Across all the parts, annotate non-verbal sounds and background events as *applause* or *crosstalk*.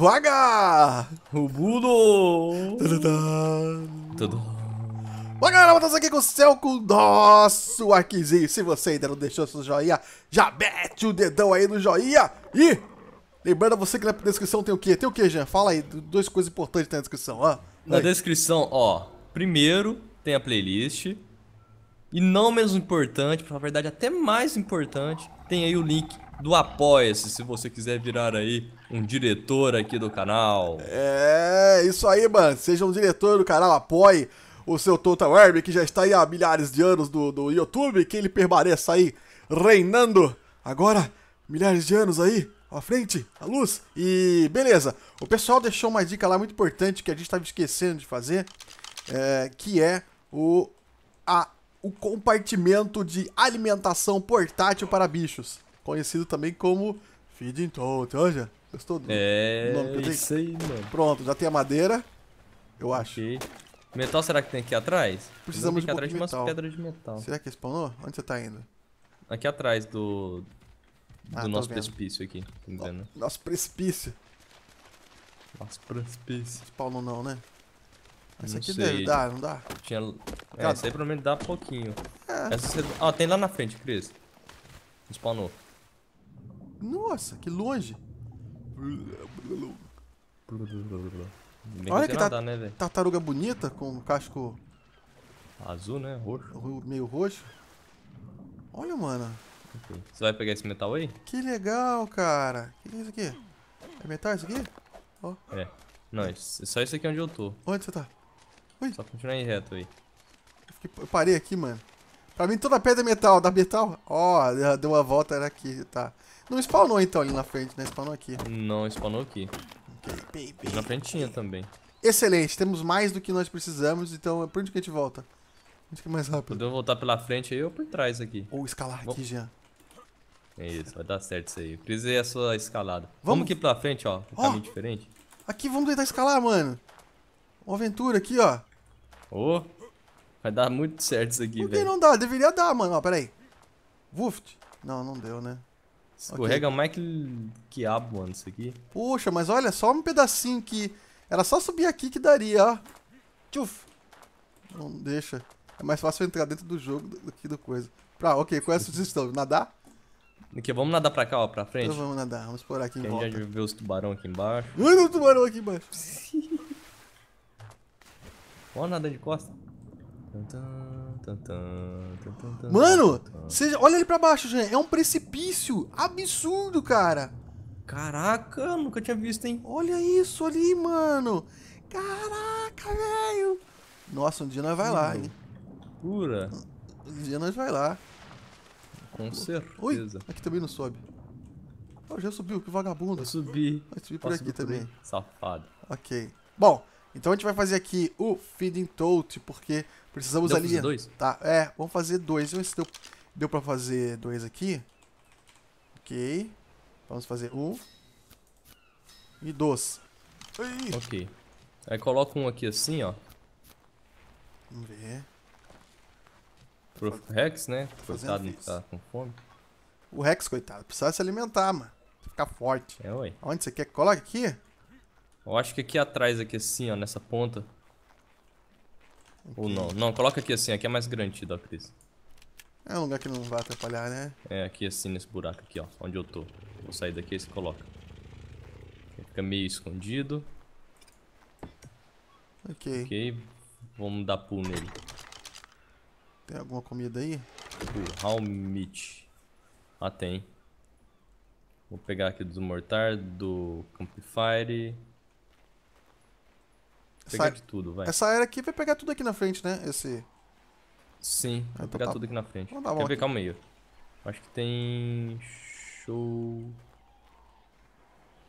Vaga! O mundo! Tudo. Bom, galera, estamos aqui com o céu com o nosso arquizinho. Se você ainda não deixou seu joinha, já mete o dedão aí no joinha. E lembrando você que na descrição tem o quê? Tem o quê, Jean? Fala aí, duas coisas importantes na descrição. Ó. Na descrição, ó, primeiro tem a playlist. E não menos importante, pra verdade até mais importante, tem aí o link do Apoia-se, se você quiser virar aí um diretor aqui do canal. É, isso aí, mano. Seja um diretor do canal, apoie o seu Total Herb, que já está aí há milhares de anos do, do YouTube, que ele permaneça aí reinando agora, milhares de anos aí, à frente, à luz. E beleza, o pessoal deixou uma dica lá muito importante que a gente estava esquecendo de fazer, é, que é o a o compartimento de alimentação portátil para bichos, conhecido também como feeding tote. Olha, gostou do é, nome que eu isso aí, mano. Pronto, já tem a madeira, eu acho. Okay. Metal será que tem aqui atrás? Precisamos de, atrás de umas pedras de metal. Será que spawnou? Onde você tá indo? Aqui atrás do, do ah, nosso precipício aqui, tá Nosso precipício. Nosso precipício. Spawnou não, né? Essa aqui sei. deve dar, não dá? Tinha... É, essa aí pelo menos dá pouquinho. É. Essa você... Ah, tem lá na frente, Cris. Spawnou. Nossa, que longe. Bem Olha que, que nadar, tá, né, tartaruga bonita com casco... Azul, né? Roxo. Meio roxo. Olha, mano. Okay. Você vai pegar esse metal aí? Que legal, cara. O que, que é isso aqui? É metal isso aqui? Oh. É. Não, é só isso aqui onde eu tô. Onde você tá? Ui. Só continuar aí reto aí. Eu, fiquei, eu, parei aqui, mano. Pra mim toda pedra é metal. Dá metal? Ó, oh, deu uma volta, era aqui, tá. Não spawnou então ali na frente, né? Spawnou aqui. Não, spawnou aqui. baby. Na frentinha também. Excelente, temos mais do que nós precisamos, então é por onde que a gente volta? Onde que é mais rápido? Podemos voltar pela frente aí ou por trás aqui? Ou escalar Vou... aqui, Jean. É isso, vai dar certo isso aí. Frisei a sua escalada. Vamos, vamos aqui pra frente, ó. Um oh, caminho diferente. Aqui vamos tentar escalar, mano. Uma aventura aqui, ó. Ô, oh, vai dar muito certo isso aqui, velho. Por que não dá? Deveria dar, mano. Ó, pera aí. Vuft. Não, não deu, né? Escorrega okay. mais que quiabo, mano, isso aqui. Puxa, mas olha, só um pedacinho que... Era só subir aqui que daria, ó. Tchuf. Não deixa. É mais fácil entrar dentro do jogo do que do coisa. Pra, ok, qual é a sugestão? Nadar? Aqui, vamos nadar pra cá, ó, pra frente? Então vamos nadar, vamos explorar aqui que em volta. A gente já vê os tubarão aqui embaixo. Olha o tubarão aqui embaixo. *laughs* Ó, nada de costa. Mano, seja, olha ele pra baixo, Jean. É um precipício absurdo, cara. Caraca, nunca tinha visto, hein? Olha isso ali, mano. Caraca, velho. Nossa, um dia nós vai lá, hum, hein? Pura. Um dia nós vai lá. Com certeza. Oi, aqui também não sobe. Oh, já subiu, que vagabundo. Eu subi. Vai subir por Posso aqui também. Por Safado. Ok. Bom, então a gente vai fazer aqui o Feeding Tote, porque precisamos deu ali... Fazer dois? Tá, é, vamos fazer dois. Vamos ver se deu, deu pra fazer dois aqui. Ok. Vamos fazer um. E dois. Ai. Ok. Aí coloca um aqui assim, ó. Vamos ver. Pro Rex, né? Coitado, não tá com fome. O Rex, coitado, precisa se alimentar, mano. Ficar forte. É, oi. Onde você quer que coloque aqui? Eu acho que aqui atrás, aqui assim, ó, nessa ponta. Okay. Ou não. Não, coloca aqui assim, aqui é mais garantido, ó, Cris. É um lugar que não vai atrapalhar, né? É, aqui assim, nesse buraco aqui, ó, onde eu tô. Vou sair daqui e você coloca. Fica meio escondido. Ok. Ok, vamos dar pulo nele. Tem alguma comida aí? Curral meat. Ah, tem. Vou pegar aqui dos mortar, do campfire... Pegar essa... de tudo, vai. Essa aqui vai pegar tudo aqui na frente, né? Esse... Sim, ah, vai então pegar tá... tudo aqui na frente. Vamos dar Quer pegar o meio. Acho que tem... Show...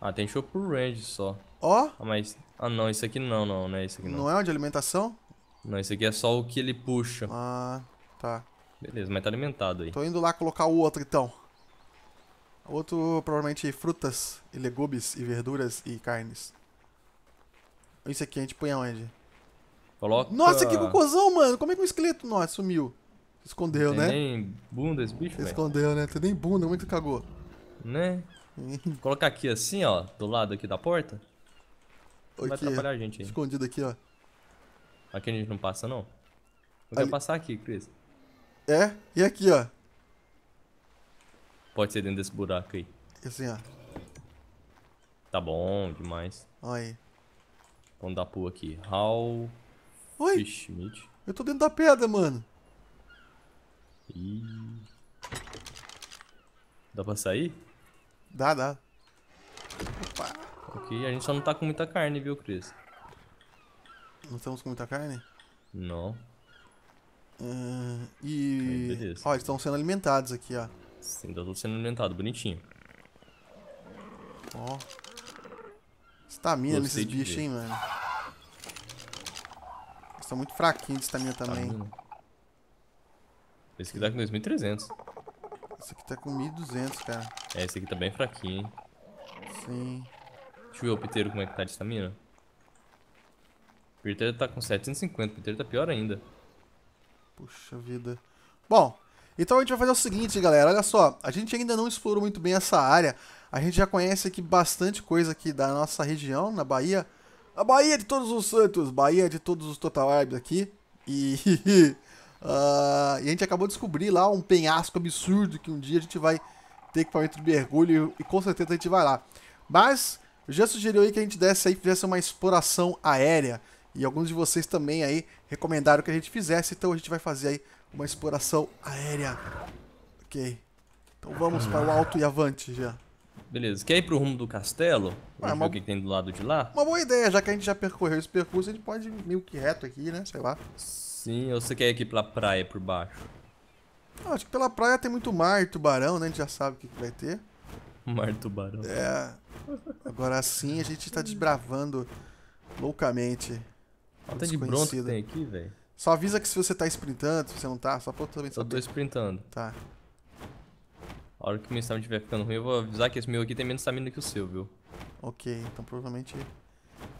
Ah, tem show pro range só. Ó? Oh? Ah, mas... Ah, não, isso aqui não, não, né é isso aqui não. Não é onde alimentação? Não, isso aqui é só o que ele puxa. Ah, tá. Beleza, mas tá alimentado aí. Tô indo lá colocar o outro, então. O outro, provavelmente, frutas e legumes e verduras e carnes. Isso aqui a gente põe aonde? Coloca... Nossa, que cocôzão, mano. Como é que um esqueleto? nosso sumiu. Escondeu, Tem né? nem bunda esse bicho, velho. Escondeu, né? Tem nem bunda, muito cagou. Né? *laughs* Colocar aqui assim, ó, do lado aqui da porta. vai atrapalhar a gente aí. Escondido aqui, ó. Aqui a gente não passa, não? Eu Ali... passar aqui, Cris. É? E aqui, ó? Pode ser dentro desse buraco aí. Assim, ó. Tá bom demais. Olha aí. Vamos dar pull aqui. How... Oi? Fishmeat. Eu tô dentro da pedra, mano. Ih... Dá pra sair? Dá, dá. Opa. Ok, a gente só não tá com muita carne, viu, Cris? Não estamos com muita carne? Não. Uh, e. Beleza. Ó, eles estão sendo alimentados aqui, ó. Sim, tá tudo sendo alimentado, bonitinho. Ó. Oh. Estamina nesses bichos, hein, mano. Eles são muito fraquinhos de estamina também. Esse aqui tá com 2.300. Esse aqui tá com 1.200, cara. É, esse aqui tá bem fraquinho, hein. Sim. Deixa eu ver o Piteiro como é que tá de estamina. O Piteiro tá com 750, o Piteiro tá pior ainda. Puxa vida. Bom, então a gente vai fazer o seguinte, galera. Olha só, a gente ainda não explorou muito bem essa área. A gente já conhece aqui bastante coisa aqui da nossa região, na Bahia. A Bahia de todos os santos, Bahia de todos os Total Vibes aqui. E, uh, *laughs* e a gente acabou de descobrir lá um penhasco absurdo que um dia a gente vai ter equipamento de mergulho e com certeza a gente vai lá. Mas já sugeriu aí que a gente desse aí, fizesse uma exploração aérea. E alguns de vocês também aí recomendaram que a gente fizesse, então a gente vai fazer aí uma exploração aérea. Ok. Então vamos para o alto e avante já. Beleza, quer ir pro rumo do castelo? Ah, Vamos ah, uma... o que tem do lado de lá? Uma boa ideia, já que a gente já percorreu esse percurso, a gente pode ir meio que reto aqui, né? Sei lá. Sim, ou você quer ir aqui pela praia, por baixo? Ah, acho que pela praia tem muito mar e tubarão, né? A gente já sabe o que, que vai ter. Mar e tubarão. É. Agora sim a gente tá desbravando loucamente. Até tá de bronze tem aqui, velho. Só avisa que se você tá sprintando, se você não tá, só pra eu também saber. Eu tô sprintando. Tá. A hora que o meu stamina estiver ficando ruim, eu vou avisar que esse meu aqui tem menos stamina que o seu, viu? Ok, então provavelmente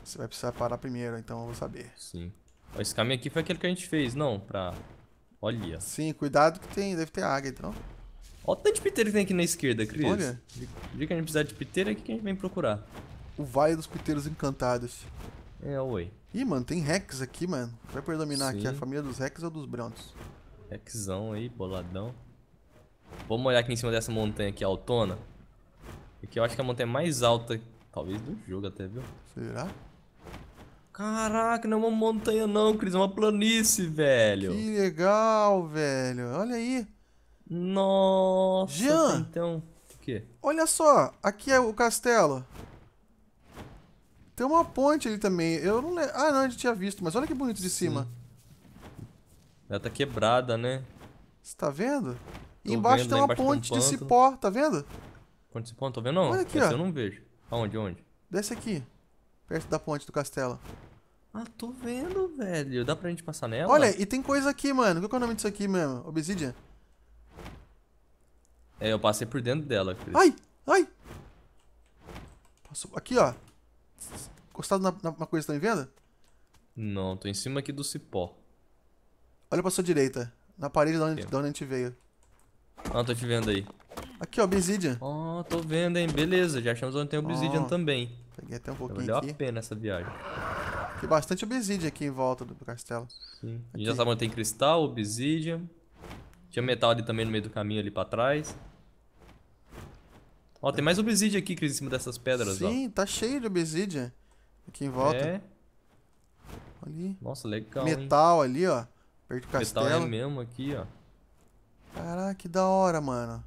você vai precisar parar primeiro, então eu vou saber. Sim. Ó, esse caminho aqui foi aquele que a gente fez, não? Pra... Olha. Sim, cuidado que tem, deve ter água, então. Olha o tanto de piteiro que tem aqui na esquerda, Cris. Olha. O dia que a gente precisar de piteiro é que a gente vem procurar. O Vale dos Piteiros Encantados. É, oi. Ih, mano, tem Rex aqui, mano. Vai predominar Sim. aqui a família dos Rex ou dos Brontos? Rexão aí, boladão. Vamos olhar aqui em cima dessa montanha aqui, altona. Aqui eu acho que é a montanha mais alta, talvez do jogo até, viu? Será? Caraca, não é uma montanha não, Cris, é uma planície, velho. Que legal, velho. Olha aí. Nossa, Jean, então... O quê? Olha só, aqui é o castelo. Tem uma ponte ali também. Eu não lembro. Ah, não, a gente tinha visto, mas olha que bonito de cima. Sim. Ela tá quebrada, né? Você tá vendo? E embaixo vendo, tem uma embaixo ponte um de cipó, tá vendo? Ponte de cipó, não tô vendo não. Olha aqui, ó. eu não vejo. Aonde, onde? Desce aqui, perto da ponte do castelo. Ah, tô vendo, velho. Dá pra gente passar nela? Olha, e tem coisa aqui, mano. Qual que é o nome disso aqui mesmo? Obsidian? É, eu passei por dentro dela, Chris. Ai, ai. Passou. Aqui, ó. Encostado na, na coisa, tá me vendo? Não, tô em cima aqui do cipó. Olha pra sua direita, na parede de onde, da onde a gente veio. Ah, tô te vendo aí. Aqui, ó, obsidian. Ó, oh, tô vendo, hein. Beleza, já achamos onde tem obsidian oh, também. Peguei até um tá pouquinho Valeu aqui. a pena essa viagem. Tem bastante obsidian aqui em volta do castelo. Sim. Aqui. A gente já sabe onde tem cristal, obsidian. Tinha metal ali também no meio do caminho ali pra trás. Ó, tem mais obsidian aqui, Cris, em cima dessas pedras, Sim, ó. Sim, tá cheio de obsidian aqui em volta. É. Ali. Nossa, legal, Metal hein? ali, ó. Perto do castelo. Metal é mesmo aqui, ó. Caraca, que da hora, mano.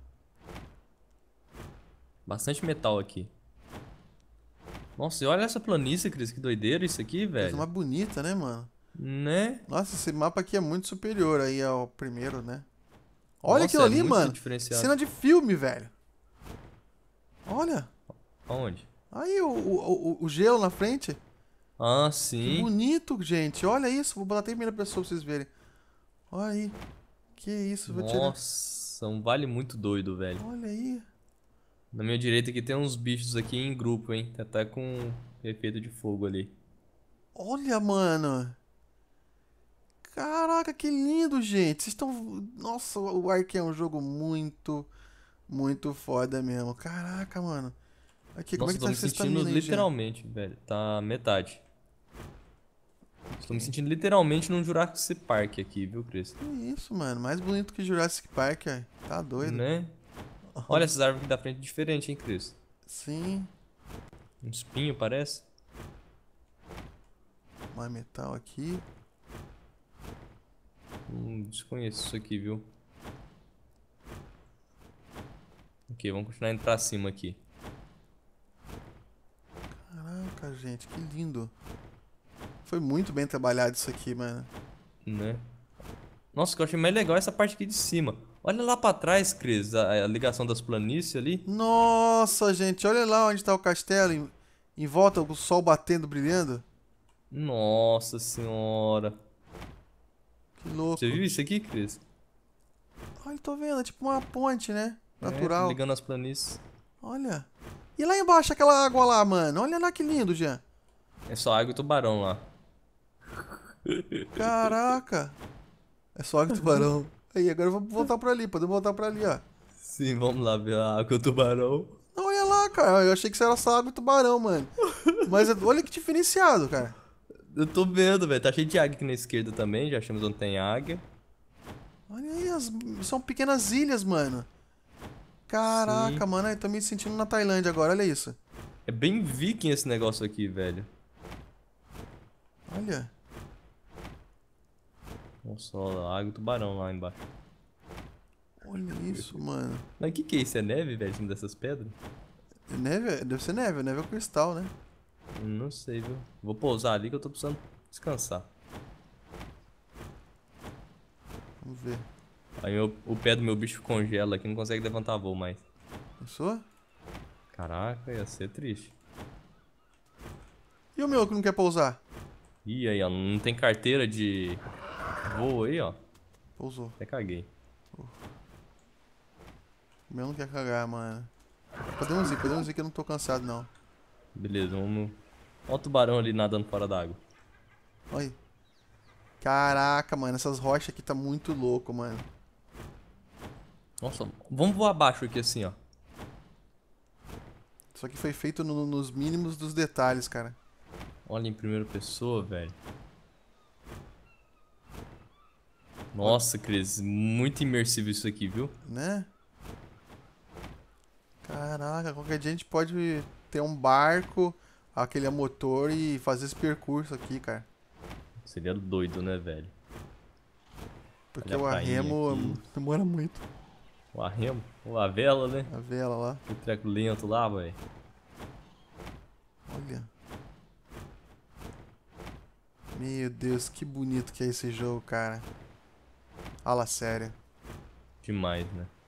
Bastante metal aqui. Nossa, e olha essa planície, Cris, que doideira isso aqui, velho. Coisa bonita, né, mano? Né? Nossa, esse mapa aqui é muito superior aí ao primeiro, né? Olha Nossa, aquilo é ali, mano. Cena de filme, velho. Olha. Onde? Aí, o, o, o, o, gelo na frente. Ah, sim. Que bonito, gente. Olha isso. Vou botar até em primeira pessoa pra vocês verem. Olha aí. Que isso, vou tirar. Nossa, um vale muito doido, velho. Olha aí. Na minha direita aqui tem uns bichos aqui em grupo, hein? Tá até tá com efeito de fogo ali. Olha, mano. Caraca, que lindo, gente. Vocês estão... Nossa, o Ark é um jogo muito, muito foda mesmo. Caraca, mano. Aqui, Nossa, como é que tá me sentindo literalmente, gente? velho. Tá metade. Estou me sentindo literalmente num Jurassic Park aqui, viu, Cris? Que isso, mano. Mais bonito que Jurassic Park, cara. Tá doido. Né? *laughs* Olha essas árvores aqui da frente diferente, hein, Cris? Sim. Um espinho, parece. Mais metal aqui. Hum, desconheço isso aqui, viu? Ok, vamos continuar indo pra cima aqui. Caraca, gente, que lindo. Foi muito bem trabalhado isso aqui, mano. Né? Nossa, o que eu achei mais legal é essa parte aqui de cima. Olha lá pra trás, Cris, a, a, ligação das planícies ali. Nossa, gente, olha lá onde tá o castelo. Em, em volta, o sol batendo, brilhando. Nossa senhora. Que louco. Você viu isso aqui, Cris? Olha, tô vendo, é tipo uma ponte, né? É, Natural. É, ligando as planícies. Olha. E lá embaixo, aquela água lá, mano. Olha lá que lindo, Jean. É só água e tubarão lá. Caraca! É só água e tubarão. Aí, agora eu vou voltar pra ali, podemos voltar pra ali, ó. Sim, vamos lá ver a água e o tubarão. Não, olha lá, cara. Eu achei que você era só água e tubarão, mano. Mas olha que diferenciado, cara. Eu tô vendo, velho. Tá cheio de águia aqui na esquerda também. Já achamos onde tem águia. Olha aí, as... são pequenas ilhas, mano. Caraca, Sim. mano. Eu tô me sentindo na Tailândia agora, olha isso. É bem viking esse negócio aqui, velho. Olha. Consola, água e tubarão lá embaixo. Olha isso, mano. Mas o que, que é isso? É neve, velho, cima dessas pedras? É neve? É, deve ser neve, é neve é cristal, né? Não sei, viu? Vou pousar ali que eu tô precisando descansar. Vamos ver. Aí eu, o pé do meu bicho congela aqui, não consegue levantar voo mais. Pensou? Caraca, ia ser triste. E o meu que não quer pousar? Ih, aí, ó, não tem carteira de Voa aí, ó. Pousou. Até caguei. O Meu não quer cagar, mano. Podemos Cadê podemos ir que eu não tô cansado, não. Beleza, vamos... Ó o tubarão ali nadando fora d'água. Olha Caraca, mano, essas rochas aqui tá muito louco, mano. Nossa, vamos voar abaixo aqui assim, ó. Só que foi feito no, nos mínimos dos detalhes, cara. Olha em primeira pessoa, velho. Nossa, Cris, muito imersivo isso aqui, viu? Né? Caraca, qualquer dia a gente pode ter um barco, aquele a motor e fazer esse percurso aqui, cara. Seria doido, né, velho? Porque Olha o arremo demora muito. O arremo? A vela, né? A vela lá. O treco lento lá, velho. Olha. Meu Deus, que bonito que é esse jogo, cara. Ala séria. Demais, né?